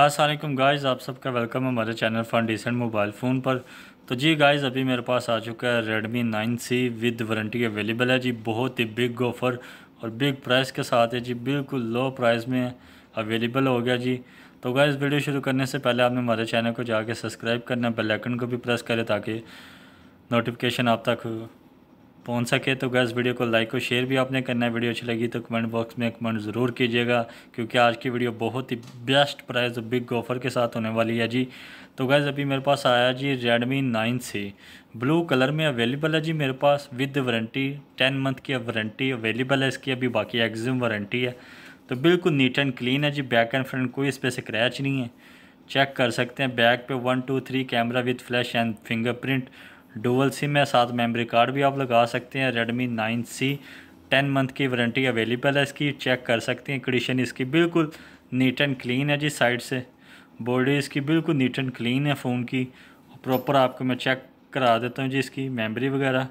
Aslam guys आप सबका welcome है हमारे चैनल फाउंडेशन मोबाइल फ़ोन पर तो जी गाइज़ अभी मेरे पास आ चुका है Redmi nine C with warranty available है जी बहुत ही बिग ऑफ़र और बिग प्राइस के साथ है जी बिल्कुल लो प्राइस में अवेलेबल हो गया जी तो गाइज़ वीडियो शुरू करने से पहले आपने हमारे चैनल को जाके सब्सक्राइब करना बेलैकन को भी प्रेस करें ताकि नोटिफिकेशन आप तक पहुंच सके तो गैस वीडियो को लाइक और शेयर भी आपने करना है वीडियो अच्छी लगी तो कमेंट बॉक्स में कमेंट ज़रूर कीजिएगा क्योंकि आज की वीडियो बहुत ही बेस्ट प्राइस और बिग ऑफर के साथ होने वाली है जी तो गैस अभी मेरे पास आया जी Redmi nine C blue colour में अवेलेबल है जी मेरे पास विद वारंटी टेन मंथ की वारंटी अवेलेबल है इसकी अभी बाकी एग्जिम वारंटी है तो बिल्कुल नीट एंड क्लीन है जी बैक एंड फ्रंट कोई इस पर स्क्रैच नहीं है चेक कर सकते हैं बैक पे one two three camera with flash and fingerprint dual sim है साथ मेमोरी कार्ड भी आप लगा सकते हैं Redmi nine C ten month की वारंटी अवेलेबल है इसकी चेक कर सकते हैं कंडीशन इसकी बिल्कुल नीट एंड क्लीन है जी साइड से बॉडी इसकी बिल्कुल नीट एंड क्लीन है फ़ोन की प्रॉपर आपको मैं चेक करा देता हूँ जी इसकी मेमोरी वगैरह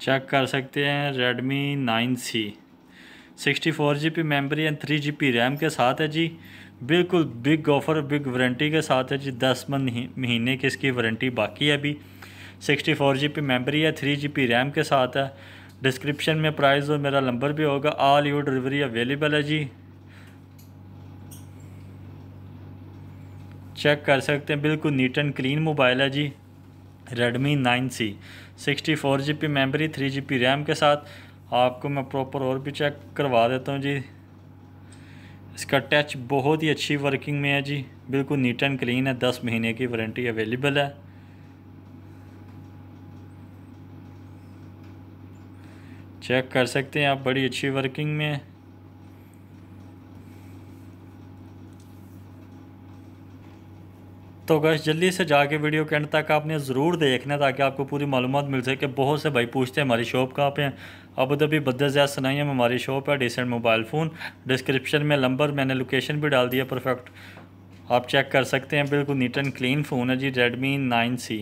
चेक कर सकते हैं Redmi nine C sixty four G B memory and three G B RAM के साथ है जी बिल्कुल बिग ऑफ़र बिग वारंटी के साथ है जी दस महीने की इसकी वारंटी बाकी है अभी sixty four G B memory है थ्री जी बी रैम के साथ है डिस्क्रिप्शन में प्राइस और मेरा नंबर भी होगा ऑल यू डिलीवरी अवेलेबल है जी चेक कर सकते हैं बिल्कुल नीट एंड क्लीन मोबाइल है जी Redmi nine C sixty four G B memory three G B RAM के साथ आपको मैं प्रॉपर और भी चेक करवा देता हूँ जी इसका टच बहुत ही अच्छी वर्किंग में है जी बिल्कुल नीट एंड क्लीन है दस महीने की वारंटी अवेलेबल है चेक कर सकते हैं आप बड़ी अच्छी वर्किंग में है तो गश जल्दी से जाके वीडियो के एंड तक आपने ज़रूर देखना ताकि आपको पूरी मालूम मिल सके बहुत से भाई पूछते हैं हमारी शॉप कहाँ पे है तो अभी धाबी बदरजयात सनाइया में हमारी शॉप है डिसेंट मोबाइल फ़ोन डिस्क्रिप्शन में नंबर मैंने लोकेशन भी डाल दिया परफेक्ट आप चेक कर सकते हैं बिल्कुल नीट एंड क्लीन फ़ोन है जी रेडमी नाइन सी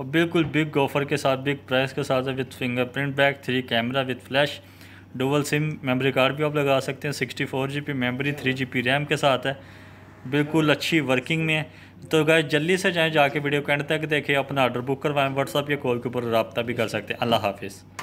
और बिल्कुल बिग ऑफर के साथ बिग प्राइस के साथ है with fingerprint back three camera with flash double sim memory card भी आप लगा सकते हैं sixty four G P memory three G P RAM के साथ है बिल्कुल अच्छी वर्किंग में है तो गाय जल्दी से जाएँ जाके वीडियो कैंड तक देखें अपना ऑर्डर बुक करवाएं व्हाट्सअप या कॉल के ऊपर रबता भी कर सकते हैं अल्लाह हाफिज़